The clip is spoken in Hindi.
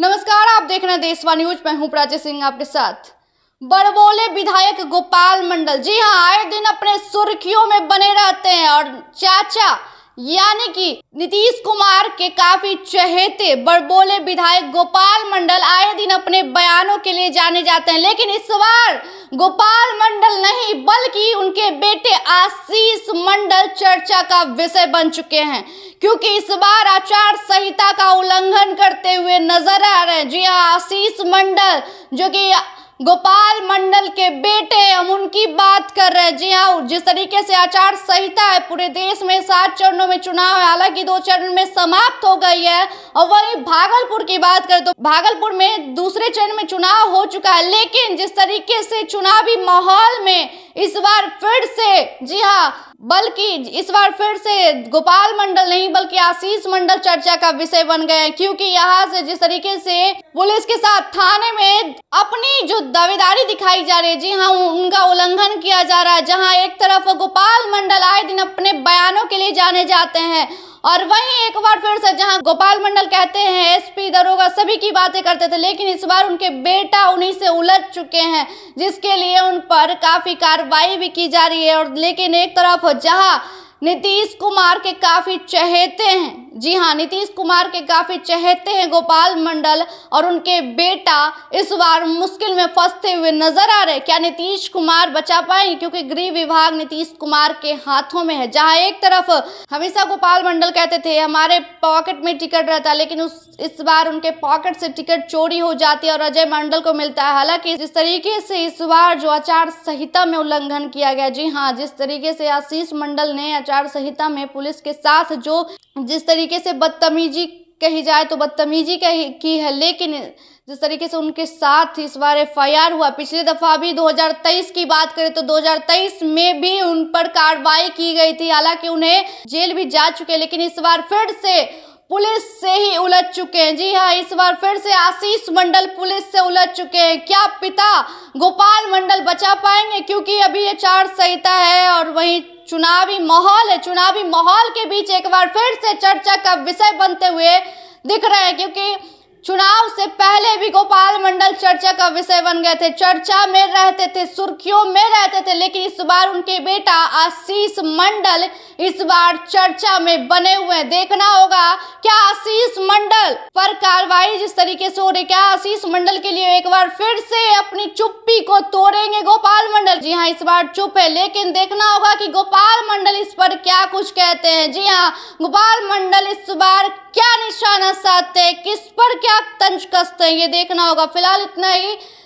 नमस्कार आप देख रहे हैं देशवा न्यूज मैं हूं प्राची सिंह आपके साथ बड़बोले विधायक गोपाल मंडल जी हाँ आए दिन अपने सुर्खियों में बने रहते हैं और चाचा यानी कि नीतीश कुमार के काफी चहेते बड़बोले विधायक गोपाल मंडल आए दिन अपने बयानों के लिए जाने जाते हैं लेकिन इस बार गोपाल मंडल नहीं बल्कि उनके बेटे आशीष मंडल चर्चा का विषय बन चुके हैं क्योंकि इस बार आचार संहिता का उल्लंघन करते हुए नजर आ रहे हैं जी हाँ आशीष मंडल जो कि गोपाल मंडल के बेटे हम उनकी बात कर रहे हैं जी हाँ जिस तरीके से आचार संहिता है पूरे देश में सात चरणों में चुनाव है हालांकि दो चरण में समाप्त हो गई है और वही भागलपुर की बात करें तो भागलपुर में दूसरे चरण में चुनाव हो चुका है लेकिन जिस तरीके से चुनावी माहौल में इस बार फिर से जी हाँ बल्कि इस बार फिर से गोपाल मंडल नहीं बल्कि आशीष मंडल चर्चा का विषय बन गए क्योंकि यहाँ से जिस तरीके से पुलिस के साथ थाने में अपनी जो दावेदारी दिखाई जा रही है जी हाँ उनका उल्लंघन किया जा रहा है जहाँ एक तरफ गोपाल मंडल आए दिन अपने बयानों के लिए जाने जाते हैं और वहीं एक बार फिर से जहां गोपाल मंडल कहते हैं एसपी दरोगा सभी की बातें करते थे लेकिन इस बार उनके बेटा उन्हीं से उलझ चुके हैं जिसके लिए उन पर काफ़ी कार्रवाई भी की जा रही है और लेकिन एक तरफ जहां नीतीश कुमार के काफ़ी चहेते हैं जी हाँ नीतीश कुमार के काफ़ी चहेते हैं गोपाल मंडल और उनके बेटा इस बार मुश्किल में फंसते हुए नजर आ रहे क्या नीतीश कुमार बचा पाएंगे क्योंकि गृह विभाग नीतीश कुमार के हाथों में है जहाँ एक तरफ हमेशा गोपाल मंडल कहते थे हमारे पॉकेट में टिकट रहता लेकिन उस इस बार उनके पॉकेट से टिकट चोरी हो जाती है और अजय मंडल को मिलता है हालांकि जिस तरीके से इस बार जो आचार संहिता में उल्लंघन किया गया जी हाँ जिस तरीके से आशीष मंडल ने आचार संहिता में पुलिस के साथ जो जिस तरीके तरीके से बदतमीजी कही जाए तो बदतमीजी कही की है लेकिन जिस तरीके से उनके साथ इस बार एफ हुआ पिछले दफ़ा भी 2023 की बात करें तो 2023 में भी उन पर कार्रवाई की गई थी हालांकि उन्हें जेल भी जा चुके लेकिन इस बार फिर से पुलिस से ही उलझ चुके हैं जी हाँ इस बार फिर से आशीष मंडल पुलिस से उलझ चुके हैं क्या पिता गोपाल मंडल बचा पाएंगे क्योंकि अभी ये चार्ज संहिता है और वहीं चुनावी माहौल है चुनावी माहौल के बीच एक बार फिर से चर्चा का विषय बनते हुए दिख रहे हैं क्योंकि चुनाव से पहले भी गोपाल मंडल चर्चा का विषय बन गए थे चर्चा में रहते थे सुर्खियों में रहते थे लेकिन इस बार उनके बेटा आशीष मंडल इस बार चर्चा में बने हुए हैं देखना होगा क्या आशीष मंडल पर कार्रवाई जिस तरीके से हो रही क्या आशीष मंडल के लिए एक बार फिर से अपनी चुप्पी को तोड़ेंगे गोपाल मंडल जी हाँ इस बार चुप है लेकिन देखना होगा की गोपाल मंडल इस पर क्या कुछ कहते हैं जी हाँ गोपाल मंडल इस बार क्या निशाना साधते किस पर क्या क्या तंज कसते हैं ये देखना होगा फिलहाल इतना ही